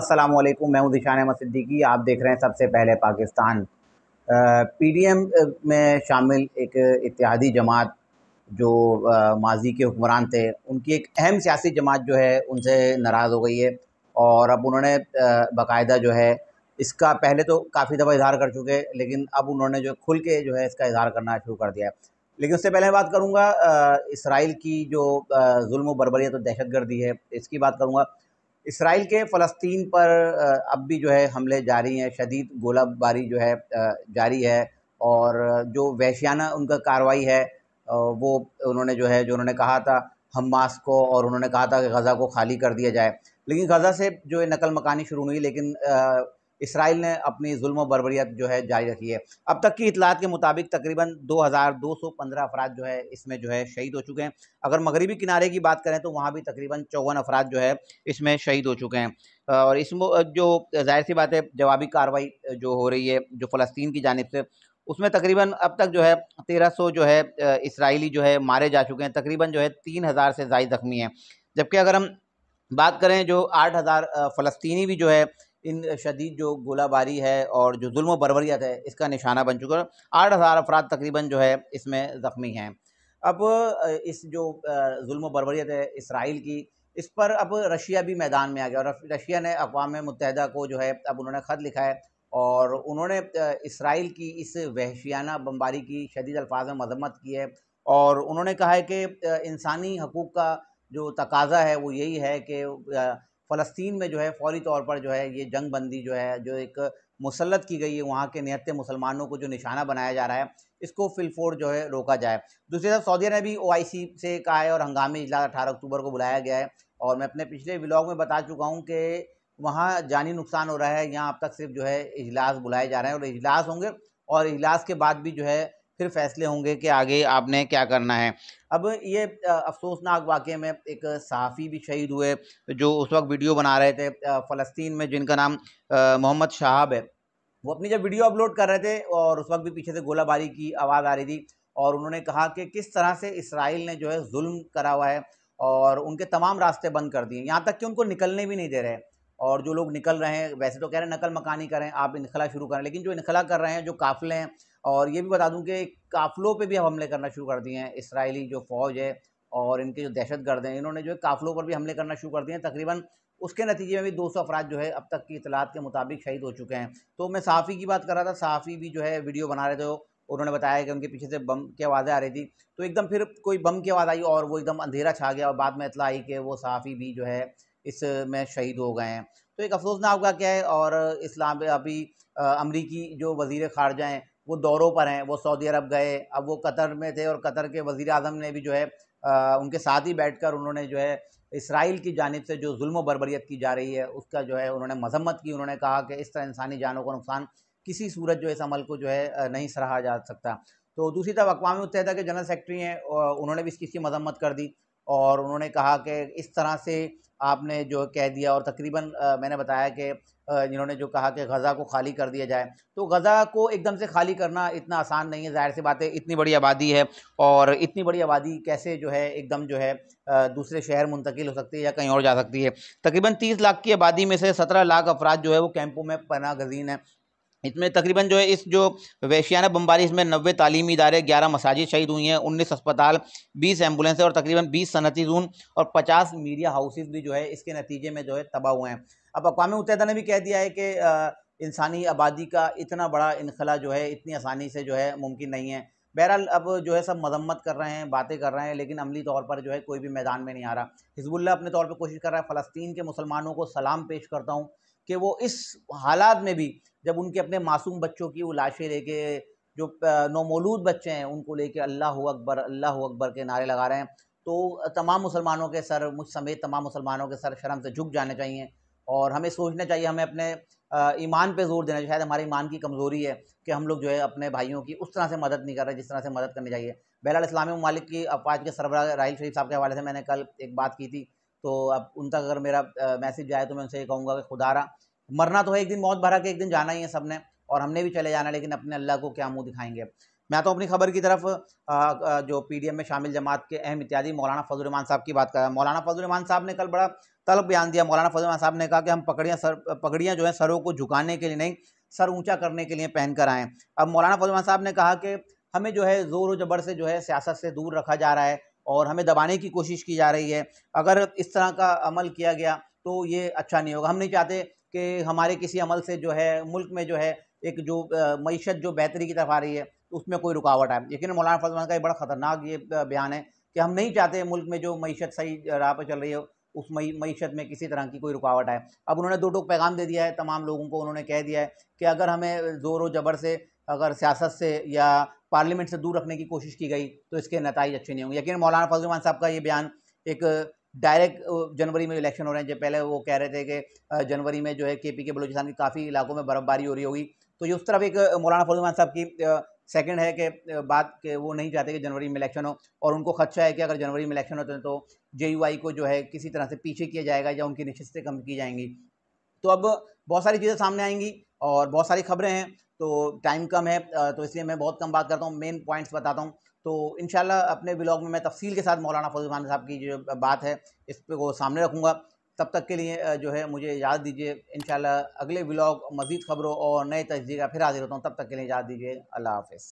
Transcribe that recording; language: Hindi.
अस्सलाम वालेकुम मैं हूं दिशान अहमद सिद्दीकी आप देख रहे हैं सबसे पहले पाकिस्तान पीडीएम में शामिल एक इतिहादी जमात जो माजी के हुक्मरान थे उनकी एक अहम सियासी जमात जो है उनसे नाराज़ हो गई है और अब उन्होंने बाकायदा जो है इसका पहले तो काफ़ी दफ़ा इजहार कर चुके लेकिन अब उन्होंने जो खुल के जो है इसका इजहार करना शुरू कर दिया है लेकिन उससे पहले मैं बात करूँगा इसराइल की जो जुल्म बरबरीत तो और दहशत गर्दी है इसकी बात करूँगा इसराइल के फ़लस्तीन पर अब भी जो है हमले जारी हैं शदीद गोलाबारी जो है जारी है और जो वैशियाना उनका कार्रवाई है वो उन्होंने जो है जो उन्होंने कहा था हमास को और उन्होंने कहा था कि गज़ा को खाली कर दिया जाए लेकिन गज़ा से जो है नकल मकानी शुरू हुई लेकिन इसराइल ने अपनी जुल्म बरबरीत जो है जारी रखी है अब तक की इतलात के मुताबिक तकरीबन 2,215 अफराद जो है इसमें जो है शहीद हो चुके हैं अगर मगरबी किनारे की बात करें तो वहाँ भी तकरीबन चौवन अफराद जो है इसमें शहीद हो चुके हैं और इस जो जाहिर सी बात है जवाबी कार्रवाई जो हो रही है जो फ़लस्तीन की जानब से उसमें तकरीबन अब तक जो है तेरह सौ जो है इसराइली जो है मारे जा चुके हैं तकरीबन जो है तीन हज़ार से ज़ायद ज़ख्मी हैं जबकि अगर हम बात करें जो आठ हज़ार फ़लस्तनी भी जो है इन शदीद जो गोलाबारी है और जो जुल्म बरवरियत है इसका निशाना बन चुका है आठ हज़ार अफराद तकरीबन जो है इसमें ज़ख्मी हैं अब इस जो जुल्म बरवरियत है इसराइल की इस पर अब रशिया भी मैदान में आ गया और रशिया ने अकवा मुतहदा को जो है अब उन्होंने ख़त लिखा है और उन्होंने इसराइल की इस वहशियाना बमबारी की शदीद अल्फाज में मजम्मत की है और उन्होंने कहा है कि इंसानी हकूक़ का जो तकाजा है वो यही है कि फ़लस्तीन में जो है फौरी तौर पर जो है ये जंग बंदी जो है जो एक मुसलत की गई है वहाँ के निहत्ते मुसलमानों को जो निशाना बनाया जा रहा है इसको फिलफोर जो है रोका जाए दूसरी तरफ सऊदी अरब भी ओ से कहा है और हंगामी इजलास अठारह अक्टूबर को बुलाया गया है और मैं अपने पिछले ब्लॉग में बता चुका हूँ कि वहाँ जानी नुकसान हो रहा है यहाँ अब तक सिर्फ जो है इजलास बुलाए जा रहे हैं और इजलास होंगे और इजलास के बाद भी जो है फिर फैसले होंगे कि आगे आपने क्या करना है अब ये अफसोसनाक वाक़े में एक सहाफ़ी भी शहीद हुए जो उस वक्त वीडियो बना रहे थे फ़लस्तीन में जिनका नाम मोहम्मद शहाब है वो अपनी जब वीडियो अपलोड कर रहे थे और उस वक्त भी पीछे से गोलाबारी की आवाज़ आ रही थी और उन्होंने कहा कि किस तरह से इसराइल ने जो है जुल्म करा हुआ है और उनके तमाम रास्ते बंद कर दिए यहाँ तक कि उनको निकलने भी नहीं दे रहे और जो लोग निकल रहे हैं वैसे तो कह रहे हैं नकल मकानी करें आप इनखला शुरू करें लेकिन जो इनखला कर रहे हैं जो काफ़िले हैं और ये भी बता दूं कि काफ़लों पे भी हम हमले करना शुरू कर दिए हैं इसराइली जो फ़ौज है और इनके जो दहशत गर्द हैं इन्होंने जो है काफ़लों पर भी हमले करना शुरू कर दिए हैं तकरीबन उसके नतीजे में भी दो सौ जो है अब तक की इतलात के मुताबिक शहीद हो चुके हैं तो मैं सहाफ़ी की बात कर रहा था सहाफ़ी भी जो है वीडियो बना रहे थे उन्होंने बताया कि उनके पीछे से बम की आवाज़ें आ रही थी तो एकदम फिर कोई बम की आवाज़ आई और वो एकदम अंधेरा छा गया और बाद में इतला आई कि वो सहाफ़ी भी जो है इसमें शहीद हो गए हैं तो एक अफसोसनाक क्या है और इस्लाम अभी अमरीकी जो वजीर ख़ारजा हैं वो दौरों पर हैं वो सऊदी अरब गए अब वो कतर में थे और कतर के वज़ी अजम ने भी जो है आ, उनके साथ ही बैठ कर उन्होंने जो है इसराइल की जानब से जो जुल्म बरबरीत की जा रही है उसका जो है उन्होंने मजम्मत की उन्होंने कहा कि इस तरह इंसानी जानों का नुकसान किसी सूरत जो इस अमल को जो है नहीं सराहा जा सकता तो दूसरी तरफ अकवा मुतहदा के जनरल सेक्रेटरी हैं उन्होंने भी इस चीज़ की मजम्मत कर दी और उन्होंने कहा कि इस तरह से आपने जो कह दिया और तकरीबन मैंने बताया कि इन्होंने जो कहा कि गज़ा को खाली कर दिया जाए तो गज़ा को एकदम से खाली करना इतना आसान नहीं है ज़ाहिर सी बात है इतनी बड़ी आबादी है और इतनी बड़ी आबादी कैसे जो है एकदम जो है दूसरे शहर मुंतकिल हो सकती है या कहीं और जा सकती है तकरीबन तीस लाख की आबादी में से सत्रह लाख अफराद जो है वो कैंपों में पना गजीन है इसमें तकरीबन जो है इस जो वैशियाना बमबारी इसमें नब्बे तालीमी इदारे ग्यारह मसाजिद शहीद हुई हैं उन्नीस अस्पताल बीस एम्बुलेंसें और तकरीबन बीस सनती जून और पचास मीडिया हाउसेज भी जो है इसके नतीजे में जो है तबाह हुए हैं अब अकवा मुतहदा ने भी कह दिया है कि इंसानी आबादी का इतना बड़ा इनखला जो है इतनी आसानी से जो है मुमकिन नहीं है बहरहाल अब जो है सब मजम्मत कर रहे हैं बातें कर रहे हैं लेकिन अमली तौर पर जो है कोई भी मैदान में नहीं आ रहा हिजबुल्ला अपने तौर पर कोशिश कर रहा है फ़लस्तीन के मुसलमानों को सलाम पेश करता हूँ कि वो इस हालात में भी जब उनके अपने मासूम बच्चों की वो लाशें लेके जो नोमोलूद बच्चे हैं उनको लेके अल्लाह अकबर अल्लाह अकबर के नारे लगा रहे हैं तो तमाम मुसलमानों के सर मुझ समेत तमाम मुसलमानों के सर शर्म से झुक जाने चाहिए और हमें सोचना चाहिए हमें अपने ईमान पे जोर देना चाहिए शायद हमारे ईमान की कमज़ोरी है कि हम लोग जो है अपने भाइयों की उस तरह से मदद नहीं कर रहे जिस तरह से मदद करनी चाहिए बहरहाल इस्लामी ममालिक की अफवाज के सरबरा राहल शरीफ साहब के हवाले से मैंने कल एक बात की थी तो अब उन तक अगर मेरा मैसेज जाए तो मैं उनसे ये कहूँगा कि रहा मरना तो है एक दिन मौत भरा के एक दिन जाना ही है सबने और हमने भी चले जाना लेकिन अपने अल्लाह को क्या मुँह दिखाएंगे मैं तो अपनी खबर की तरफ जो एम में शामिल जमात के अहम इत्यादि मौलाना फजलरमान साहब की बात कर रहा हूँ मौलाना फजलरमान साहब ने कल बड़ा तलब बयान दिया मौलाना फजलरमान साहब ने कहा कि हम पकड़ियाँ सर पकड़ियाँ जो है सरों को झुकाने के लिए नहीं सर ऊंचा करने के लिए पहन कर आएँ अब मौलाना फजलरमान साहब ने कहा कि हमें जो है ज़ोर व जबर से जो है सियासत से दूर रखा जा रहा है और हमें दबाने की कोशिश की जा रही है अगर इस तरह का अमल किया गया तो ये अच्छा नहीं होगा हम नहीं चाहते कि हमारे किसी अमल से जो है मुल्क में जो है एक जो मीशत जो बेहतरी की तरफ आ रही है तो उसमें कोई रुकावट आए यकीन मौलाना फजमान का ये बड़ा ख़तरनाक ये बयान है कि हम नहीं चाहते मुल्क में जो मीशत सही राह पर चल रही है उस मीशत में किसी तरह की कोई रुकावट आए अब उन्होंने दो टोक पैगाम दे दिया है तमाम लोगों को उन्होंने कह दिया है कि अगर हमें ज़ोर व जबर से अगर सियासत से या पार्लियामेंट से दूर रखने की कोशिश की गई तो इसके नतज अच्छे नहीं होंगे यकीन मौलाना फजलमान साहब का ये बयान एक डायरेक्ट जनवरी में इलेक्शन हो रहे हैं जब पहले वो कह रहे थे कि जनवरी में जो है के पी के बलूचिस्तान के काफ़ी इलाकों में बर्फबारी हो रही होगी तो ये उस तरफ एक मौलाना फजलमान साहब की सेकंड है कि बात के वो नहीं चाहते कि जनवरी में इलेक्शन हो और उनको खदशा है कि अगर जनवरी में इलेक्शन होते हैं तो जे को जो है किसी तरह से पीछे किया जाएगा या उनकी निश्चित कम की जाएंगी तो अब बहुत सारी चीज़ें सामने आएंगी और बहुत सारी खबरें हैं तो टाइम कम है तो इसलिए मैं बहुत कम बात करता हूँ मेन पॉइंट्स बताता हूँ तो इन अपने ब्लॉग में मैं तफसील के साथ मौलाना खान साहब की जो बात है इस पर वो सामने रखूँगा तब तक के लिए जो है मुझे याद दीजिए इन अगले ब्लॉग मज़ीद खबरों और नए का फिर हाजिर होता हूँ तब तक के लिए याद दीजिए अल्लाह हाफ